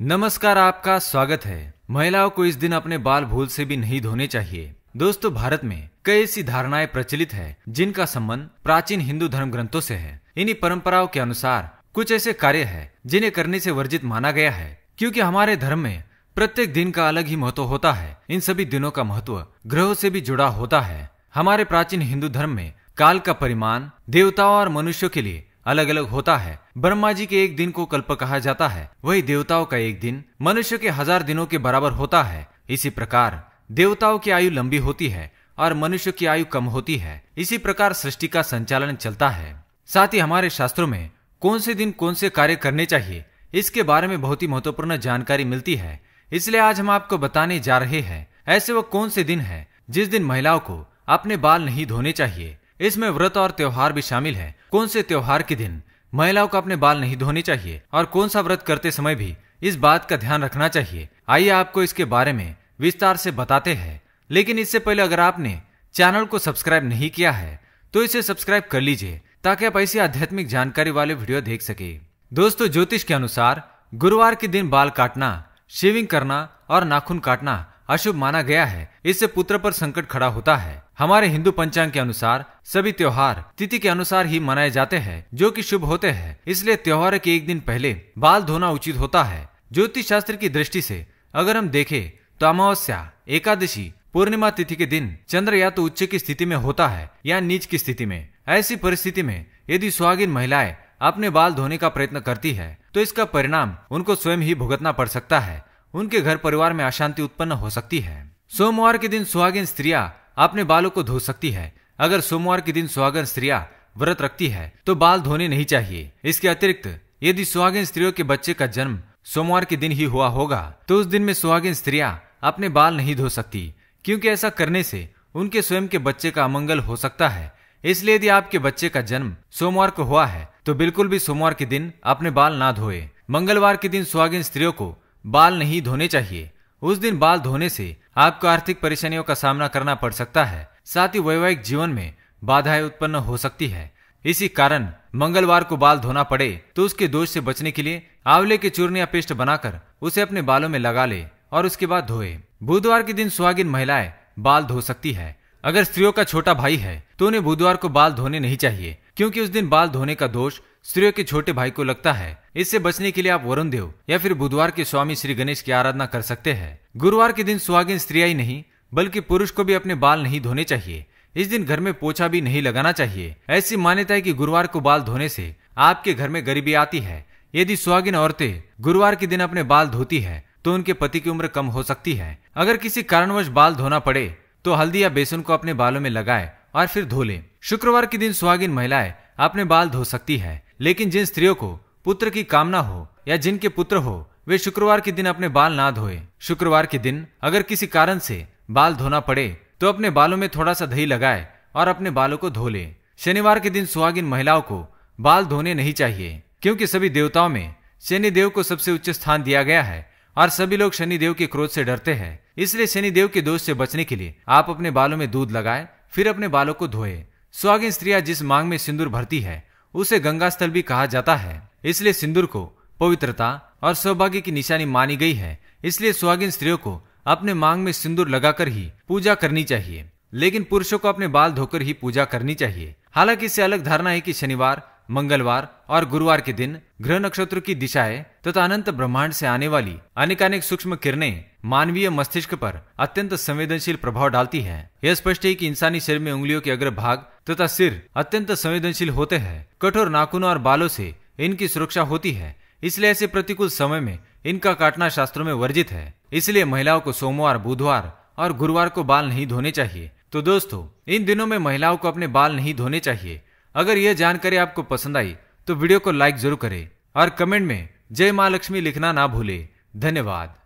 नमस्कार आपका स्वागत है महिलाओं को इस दिन अपने बाल भूल से भी नहीं धोने चाहिए दोस्तों भारत में कई ऐसी धारणाएं प्रचलित है जिनका संबंध प्राचीन हिंदू धर्म ग्रंथों से है इन्हीं परंपराओं के अनुसार कुछ ऐसे कार्य है जिन्हें करने से वर्जित माना गया है क्योंकि हमारे धर्म में प्रत्येक दिन का अलग ही महत्व होता है इन सभी दिनों का महत्व ग्रहों से भी जुड़ा होता है हमारे प्राचीन हिंदू धर्म में काल का परिमाण देवताओं और मनुष्यों के लिए अलग अलग होता है ब्रह्मा जी के एक दिन को कल्प कहा जाता है वही देवताओं का एक दिन मनुष्य के हजार दिनों के बराबर होता है इसी प्रकार देवताओं की आयु लंबी होती है और मनुष्य की आयु कम होती है इसी प्रकार सृष्टि का संचालन चलता है साथ ही हमारे शास्त्रों में कौन से दिन कौन से कार्य करने चाहिए इसके बारे में बहुत ही महत्वपूर्ण जानकारी मिलती है इसलिए आज हम आपको बताने जा रहे हैं ऐसे वो कौन से दिन है जिस दिन महिलाओं को अपने बाल नहीं धोने चाहिए इसमें व्रत और त्योहार भी शामिल है कौन से त्योहार के दिन महिलाओं को अपने बाल नहीं धोने चाहिए और कौन सा व्रत करते समय भी इस बात का ध्यान रखना चाहिए आइए आपको इसके बारे में विस्तार से बताते हैं लेकिन इससे पहले अगर आपने चैनल को सब्सक्राइब नहीं किया है तो इसे सब्सक्राइब कर लीजिए ताकि आप ऐसी आध्यात्मिक जानकारी वाले वीडियो देख सके दोस्तों ज्योतिष के अनुसार गुरुवार के दिन बाल काटना शेविंग करना और नाखून काटना अशुभ माना गया है इससे पुत्र पर संकट खड़ा होता है हमारे हिंदू पंचांग के अनुसार सभी त्योहार तिथि के अनुसार ही मनाए जाते हैं जो कि शुभ होते हैं इसलिए त्योहार के एक दिन पहले बाल धोना उचित होता है ज्योतिष शास्त्र की दृष्टि से अगर हम देखें तो अमावस्या एकादशी पूर्णिमा तिथि के दिन चंद्र या तो उच्च की स्थिति में होता है या नीच की स्थिति में ऐसी परिस्थिति में यदि सुहागिन महिलाएं अपने बाल धोने का प्रयत्न करती है तो इसका परिणाम उनको स्वयं ही भुगतना पड़ सकता है उनके घर परिवार में अशांति उत्पन्न हो सकती है सोमवार के दिन सुहागिन स्त्रिया अपने बालों को धो सकती है अगर सोमवार के दिन सुहागन स्त्रिया व्रत रखती है तो बाल धोने नहीं चाहिए इसके अतिरिक्त यदि सुहागिन स्त्रियों के बच्चे का जन्म सोमवार के दिन ही हुआ होगा तो उस दिन में सुहागिन स्त्रिया अपने बाल नहीं धो सकती क्योंकि ऐसा करने से उनके स्वयं के बच्चे का अमंगल हो सकता है इसलिए यदि आपके बच्चे का जन्म सोमवार को हुआ है तो बिल्कुल भी सोमवार के दिन अपने बाल ना धोए मंगलवार के दिन सुहागिन स्त्रियों को बाल नहीं धोने चाहिए उस दिन बाल धोने से आपको आर्थिक परेशानियों का सामना करना पड़ सकता है साथ ही वैवाहिक जीवन में बाधाएं उत्पन्न हो सकती है इसी कारण मंगलवार को बाल धोना पड़े तो उसके दोष से बचने के लिए आंवले के चूर्ण या पेस्ट बनाकर उसे अपने बालों में लगा ले और उसके बाद धोए बुधवार के दिन सुहागिन महिलाएं बाल धो सकती है अगर स्त्रियों का छोटा भाई है तो उन्हें बुधवार को बाल धोने नहीं चाहिए क्योंकि उस दिन बाल धोने का दोष स्त्रियों के छोटे भाई को लगता है इससे बचने के लिए आप वरुण देव या फिर बुधवार के स्वामी श्री गणेश की आराधना कर सकते हैं गुरुवार के दिन सुहागिन स्त्रिया ही नहीं बल्कि पुरुष को भी अपने बाल नहीं धोने चाहिए इस दिन घर में पोछा भी नहीं लगाना चाहिए ऐसी मान्यता है कि गुरुवार को बाल धोने से आपके घर में गरीबी आती है यदि सुहागिन औरतें गुरुवार के दिन अपने बाल धोती है तो उनके पति की उम्र कम हो सकती है अगर किसी कारणवश बाल धोना पड़े तो हल्दी या बेसन को अपने बालों में लगाए और फिर धो ले शुक्रवार के दिन सुहागिन महिलाएं अपने बाल धो सकती है लेकिन जिन स्त्रियों को पुत्र की कामना हो या जिनके पुत्र हो वे शुक्रवार के दिन अपने बाल ना धोए शुक्रवार के दिन अगर किसी कारण से बाल धोना पड़े तो अपने बालों में थोड़ा सा दही लगाए और अपने बालों को धो ले शनिवार के दिन सुहागिन महिलाओं को बाल धोने नहीं चाहिए क्योंकि सभी देवताओं में शनिदेव को सबसे उच्च स्थान दिया गया है और सभी लोग शनिदेव के क्रोध से डरते हैं इसलिए शनिदेव के दोष से बचने के लिए आप अपने बालों में दूध लगाए फिर अपने बालों को धोए सुहागिन स्त्रियां जिस मांग में सिंदूर भरती है उसे गंगा स्थल भी कहा जाता है इसलिए सिंदूर को पवित्रता और सौभाग्य की निशानी मानी गई है इसलिए सुहागिन स्त्रियों को अपने मांग में सिंदूर लगाकर ही पूजा करनी चाहिए लेकिन पुरुषों को अपने बाल धोकर ही पूजा करनी चाहिए हालांकि इससे अलग धारणा है कि शनिवार मंगलवार और गुरुवार के दिन ग्रह नक्षत्र की दिशाएं तथा तो अनंत ब्रह्मांड से आने वाली अनेकानेक सूक्ष्म किरणें मानवीय मस्तिष्क पर अत्यंत संवेदनशील प्रभाव डालती हैं। यह स्पष्ट है कि इंसानी शरीर में उंगलियों के अग्रभाग तथा सिर अत्यंत संवेदनशील होते हैं कठोर नाखूनों और बालों से इनकी सुरक्षा होती है इसलिए ऐसे प्रतिकूल समय में इनका काटना शास्त्रों में वर्जित है इसलिए महिलाओं को सोमवार बुधवार और गुरुवार को बाल नहीं धोने चाहिए तो दोस्तों इन दिनों में महिलाओं को अपने बाल नहीं धोने चाहिए अगर यह जानकारी आपको पसंद आई तो वीडियो को लाइक जरूर करें और कमेंट में जय माँ लक्ष्मी लिखना ना भूले धन्यवाद